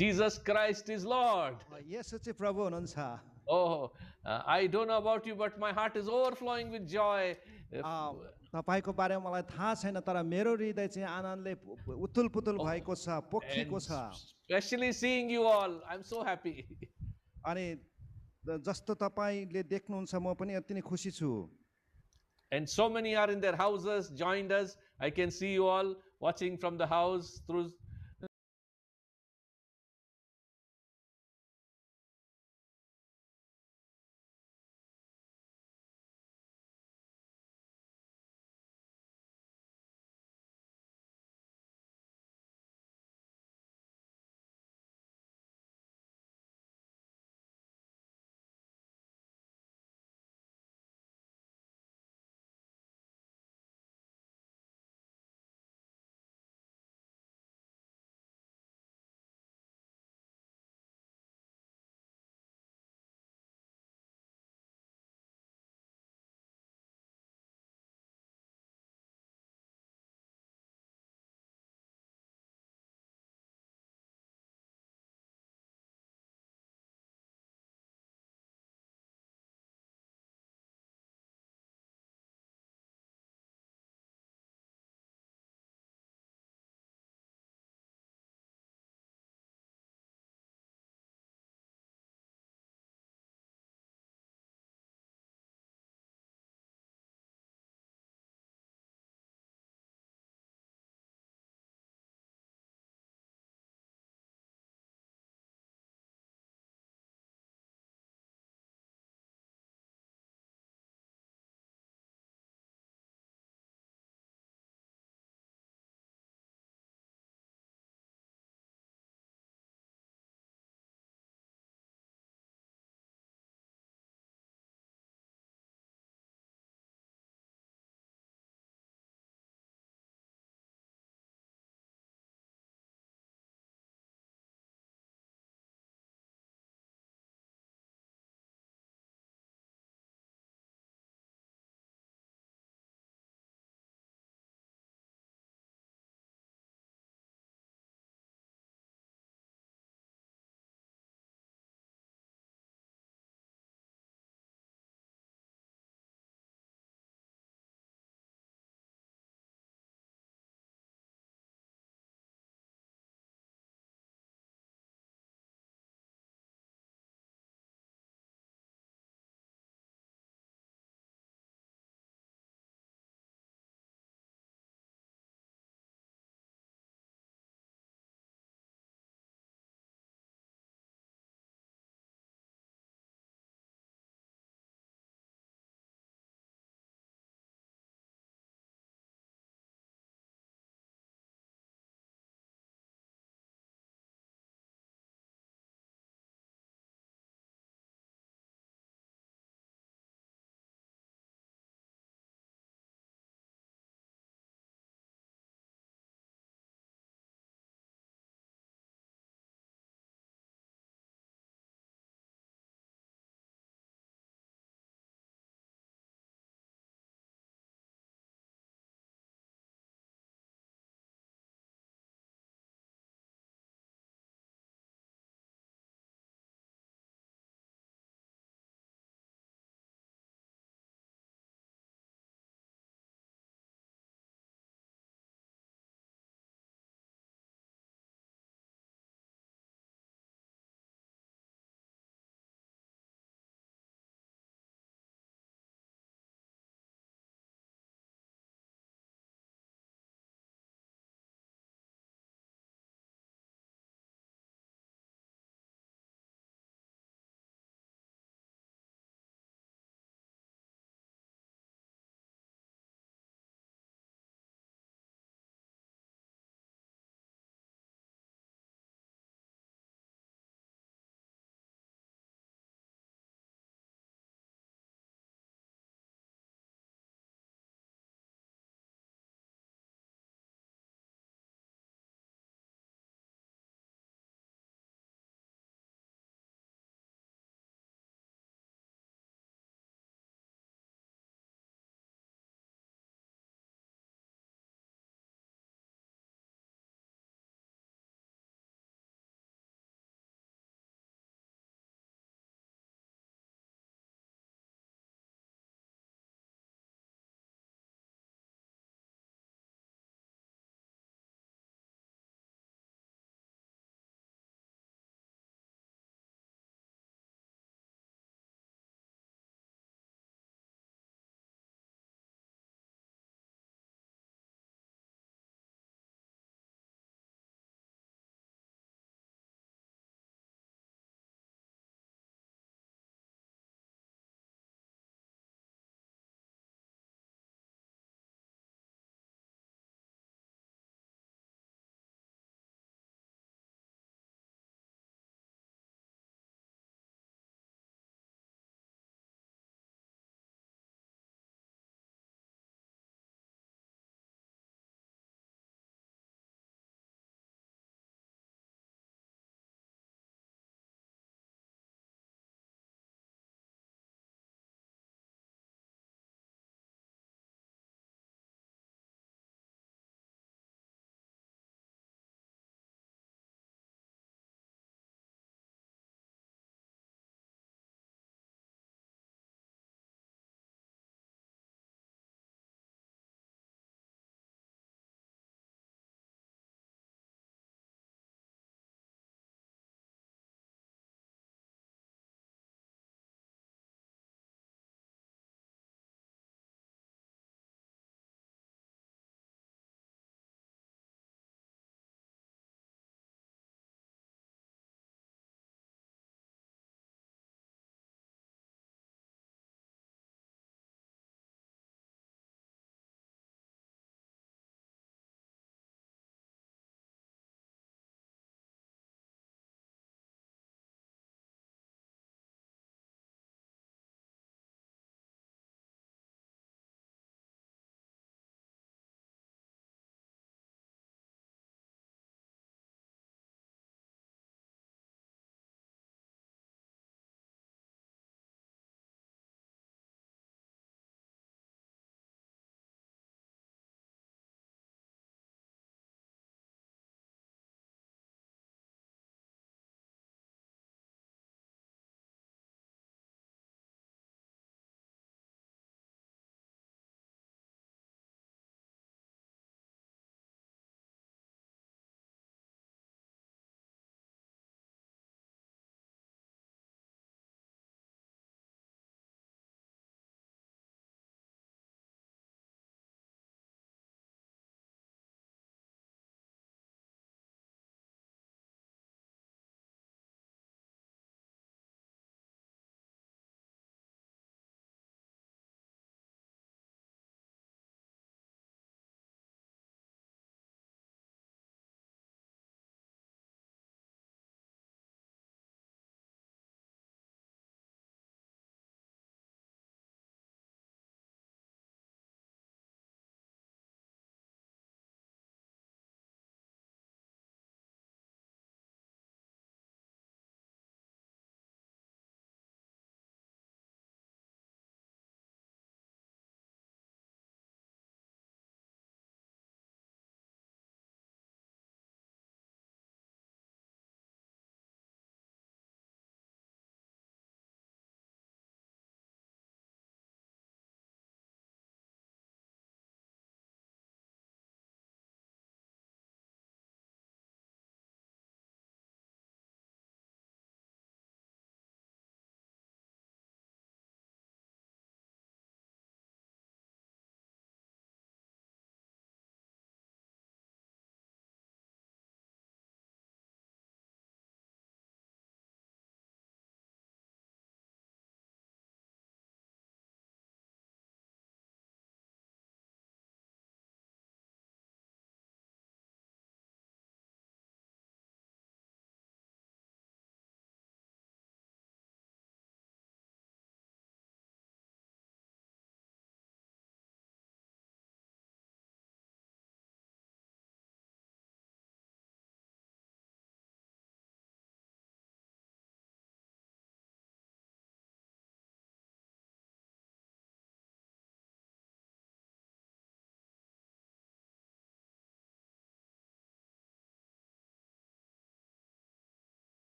Jesus Christ is Lord. ಯೇಸುಚಿ Prabhu ಅನಂಸ Oh, uh, I don't know about you, but my heart is overflowing with joy. Uh, uh, तपाईँको बारेमा मलाई थाहा छैन तर मेरो हृदय चाहिँ And so many are in their houses, joined us. I can see you all watching from the house through